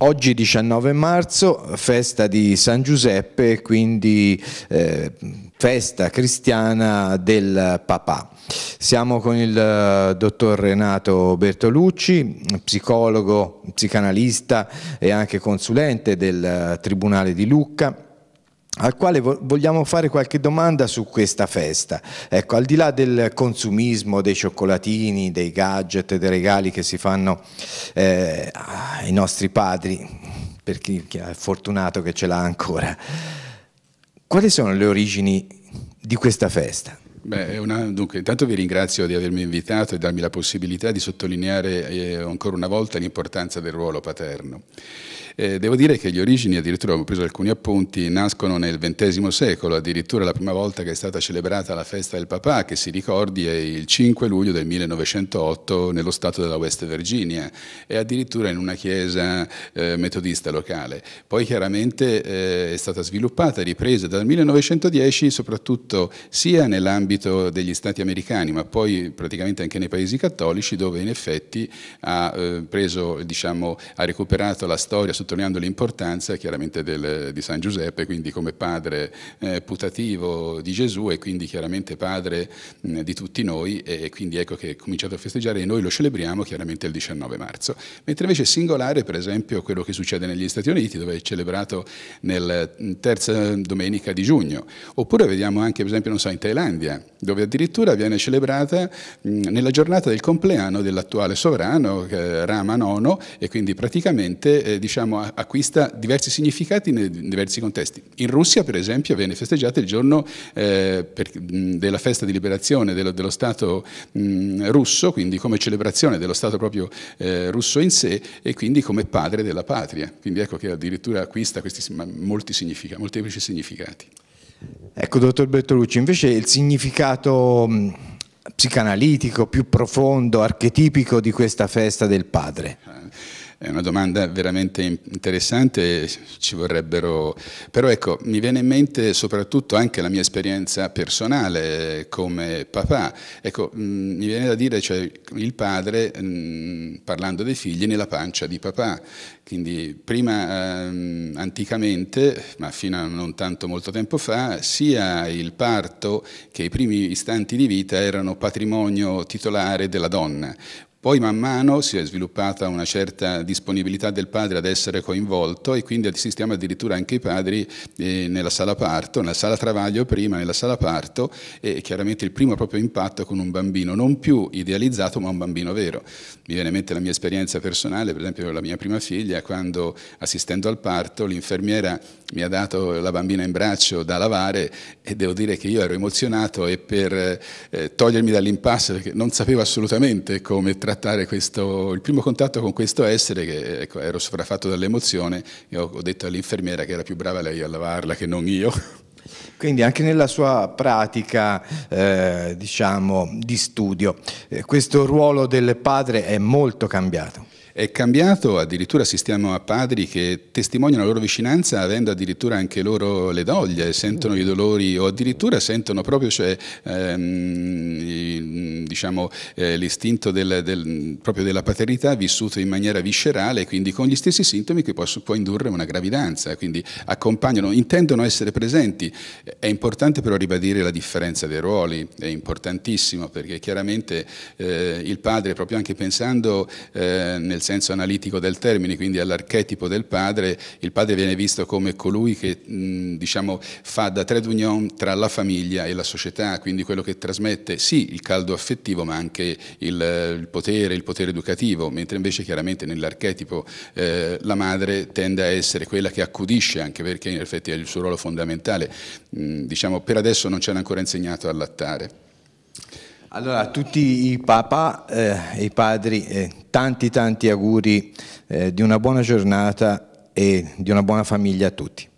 Oggi 19 marzo, festa di San Giuseppe, quindi eh, festa cristiana del papà. Siamo con il eh, dottor Renato Bertolucci, psicologo, psicanalista e anche consulente del eh, Tribunale di Lucca al quale vogliamo fare qualche domanda su questa festa. Ecco, al di là del consumismo, dei cioccolatini, dei gadget, dei regali che si fanno eh, ai nostri padri, per chi è fortunato che ce l'ha ancora, quali sono le origini di questa festa? Beh, una, dunque, intanto vi ringrazio di avermi invitato e darmi la possibilità di sottolineare eh, ancora una volta l'importanza del ruolo paterno. Eh, devo dire che gli origini, addirittura ho preso alcuni appunti, nascono nel XX secolo, addirittura la prima volta che è stata celebrata la festa del papà, che si ricordi è il 5 luglio del 1908 nello stato della West Virginia e addirittura in una chiesa eh, metodista locale. Poi chiaramente eh, è stata sviluppata e ripresa dal 1910 soprattutto sia nell'ambito nell'ambito degli Stati americani, ma poi praticamente anche nei paesi cattolici, dove in effetti ha, eh, preso, diciamo, ha recuperato la storia sottolineando l'importanza chiaramente del, di San Giuseppe, quindi come padre eh, putativo di Gesù e quindi chiaramente padre mh, di tutti noi e quindi ecco che è cominciato a festeggiare e noi lo celebriamo chiaramente il 19 marzo. Mentre invece è singolare per esempio quello che succede negli Stati Uniti dove è celebrato nella terza domenica di giugno, oppure vediamo anche per esempio non so, in Thailandia dove addirittura viene celebrata mm, nella giornata del compleanno dell'attuale sovrano Rama IX e quindi praticamente eh, diciamo, acquista diversi significati in diversi contesti. In Russia per esempio viene festeggiata il giorno eh, mm, della festa di liberazione dello, Stato mm, russo, quindi come celebrazione dello Stato proprio eh, russo in sé e quindi come padre della patria. Quindi ecco che addirittura acquista questi molti molteplici significati. Ecco, dottor Bertolucci, invece il significato mm, psicanalitico, più profondo, archetipico di questa festa del padre. Eh, è una domanda veramente interessante, ci vorrebbero... Però ecco, mi viene in mente soprattutto anche la mia esperienza personale come papà. Ecco, mm, mi viene da dire, cioè, il padre, mm, parlando dei figli, nella pancia di papà. Quindi prima, ehm, anticamente, ma fino a non tanto molto tempo fa, sia il parto che i primi istanti di vita erano patrimonio titolare della donna. Poi man mano si è sviluppata una certa disponibilità del padre ad essere coinvolto e quindi assistiamo addirittura anche i padri eh, nella sala parto, nella sala travaglio prima, nella sala parto e chiaramente il primo proprio impatto con un bambino non più idealizzato ma un bambino vero. Mi viene in mente la mia esperienza personale, per esempio la mia prima figlia, quando assistendo al parto l'infermiera mi ha dato la bambina in braccio da lavare e devo dire che io ero emozionato e per eh, togliermi dall'impasse perché non sapevo assolutamente come trattare questo, il primo contatto con questo essere che ecco, ero sopraffatto dall'emozione e ho, ho detto all'infermiera che era più brava lei a lavarla che non io. Quindi anche nella sua pratica eh, diciamo, di studio eh, questo ruolo del padre è molto cambiato. È cambiato, addirittura assistiamo a padri che testimoniano la loro vicinanza avendo addirittura anche loro le doglie, sentono i dolori o addirittura sentono proprio cioè, ehm, diciamo, eh, l'istinto del, del, proprio della paternità vissuto in maniera viscerale, quindi con gli stessi sintomi che posso, può indurre una gravidanza, quindi accompagnano, intendono essere presenti. È importante però ribadire la differenza dei ruoli, è importantissimo perché chiaramente eh, il padre proprio anche pensando eh, nel senso analitico del termine, quindi all'archetipo del padre, il padre viene visto come colui che diciamo, fa da trade union tra la famiglia e la società, quindi quello che trasmette sì il caldo affettivo ma anche il, il potere, il potere educativo, mentre invece chiaramente nell'archetipo eh, la madre tende a essere quella che accudisce, anche perché in effetti è il suo ruolo fondamentale. Mh, diciamo, per adesso non ci hanno ancora insegnato a lattare. Allora, a tutti i papà e eh, i padri, eh, tanti tanti auguri eh, di una buona giornata e di una buona famiglia a tutti.